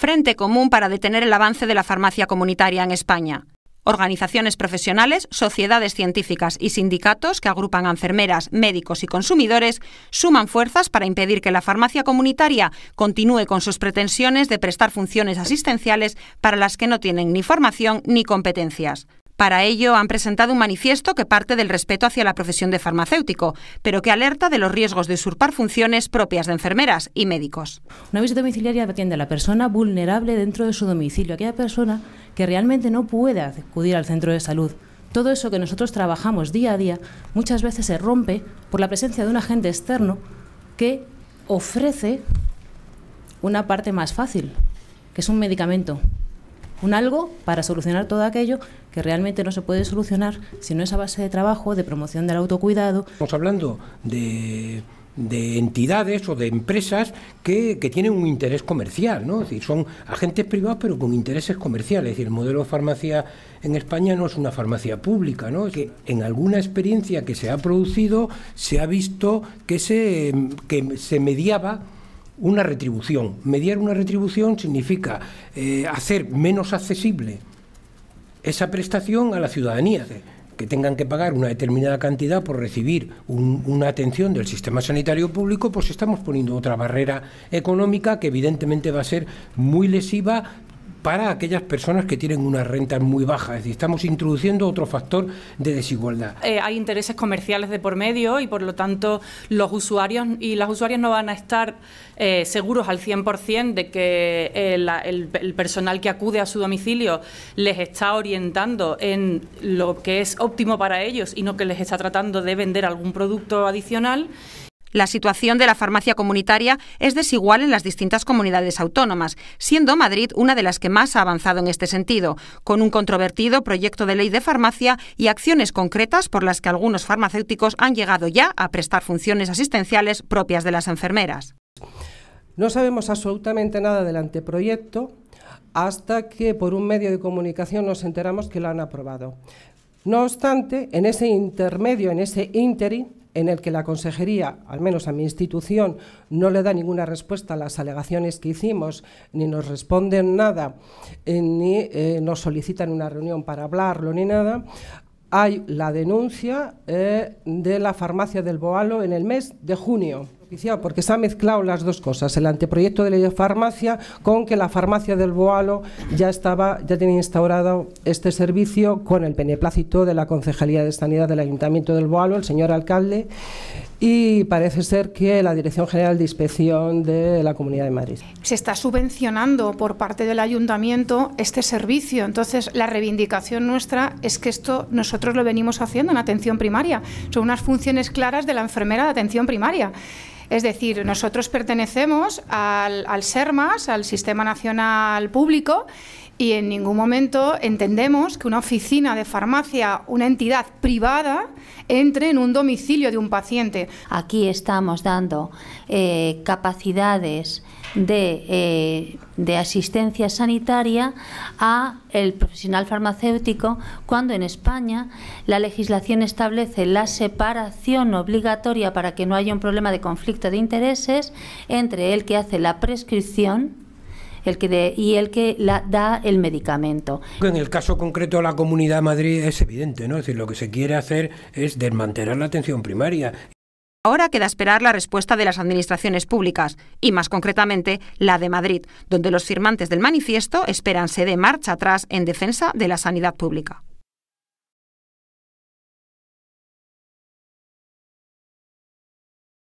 Frente Común para detener el avance de la farmacia comunitaria en España. Organizaciones profesionales, sociedades científicas y sindicatos que agrupan a enfermeras, médicos y consumidores suman fuerzas para impedir que la farmacia comunitaria continúe con sus pretensiones de prestar funciones asistenciales para las que no tienen ni formación ni competencias. Para ello han presentado un manifiesto que parte del respeto hacia la profesión de farmacéutico, pero que alerta de los riesgos de usurpar funciones propias de enfermeras y médicos. Una visita domiciliaria atiende a la persona vulnerable dentro de su domicilio, aquella persona que realmente no puede acudir al centro de salud. Todo eso que nosotros trabajamos día a día muchas veces se rompe por la presencia de un agente externo que ofrece una parte más fácil, que es un medicamento, un algo para solucionar todo aquello que realmente no se puede solucionar si no es a base de trabajo, de promoción del autocuidado. Estamos hablando de entidades o de empresas que, tienen un interés comercial, ¿no? Es decir, son agentes privados pero con intereses comerciales. Es decir, el modelo de farmacia en España no es una farmacia pública, ¿no? Es que en alguna experiencia que se ha producido se ha visto que se, que se mediaba una retribución. Mediar una retribución significa eh, hacer menos accesible esa prestación a la ciudadanía, que tengan que pagar una determinada cantidad por recibir una atención del sistema sanitario público, pues estamos poniendo otra barrera económica que evidentemente va a ser muy lesiva para aquellas personas que tienen unas rentas muy bajas. Es decir, estamos introduciendo otro factor de desigualdad. Eh, hay intereses comerciales de por medio y, por lo tanto, los usuarios y las usuarias no van a estar eh, seguros al 100% de que eh, el, personal que acude a su domicilio les está orientando en lo que es óptimo para ellos y no que les está tratando de vender algún producto adicional la situación de la farmacia comunitaria es desigual en las distintas comunidades autónomas, siendo Madrid una de las que más ha avanzado en este sentido, con un controvertido proyecto de ley de farmacia y acciones concretas por las que algunos farmacéuticos han llegado ya a prestar funciones asistenciales propias de las enfermeras. No sabemos absolutamente nada del anteproyecto hasta que por un medio de comunicación nos enteramos que lo han aprobado. No obstante, en ese intermedio, en ese ínterin, en el que la Consejería, al menos a mi institución, no le da ninguna respuesta a las alegaciones que hicimos, ni nos responden nada, eh, ni eh, nos solicitan una reunión para hablarlo, ni nada, hay la denuncia eh, de la farmacia del Boalo en el mes de junio porque se han mezclado las dos cosas, el anteproyecto de ley de farmacia con que la farmacia del Boalo ya estaba, ya tenía instaurado este servicio con el beneplácito de la Concejalía de Sanidad del Ayuntamiento del Boalo, el señor alcalde, y parece ser que la Dirección General de Inspección de la Comunidad de Madrid. Se está subvencionando por parte del ayuntamiento este servicio, entonces la reivindicación nuestra es que esto nosotros lo venimos haciendo en atención primaria, son unas funciones claras de la enfermera de atención primaria. Es decir, nosotros pertenecemos al, al SERMAS, al Sistema Nacional Público, y en ningún momento entendemos que una oficina de farmacia, una entidad privada, entre en un domicilio de un paciente. Aquí estamos dando eh, capacidades eh, de, asistencia sanitaria a el profesional farmacéutico cuando en España la legislación establece la separación obligatoria para que no haya un problema de conflicto de intereses entre el que hace la prescripción que y el que da el medicamento. En el caso concreto de la Comunidad de Madrid es evidente, ¿no? lo que se quiere hacer es desmantelar la atención primaria. Ahora queda esperar la respuesta de las administraciones públicas, y más concretamente la de Madrid, donde los firmantes del manifiesto esperan ser de marcha atrás en defensa de la sanidad pública.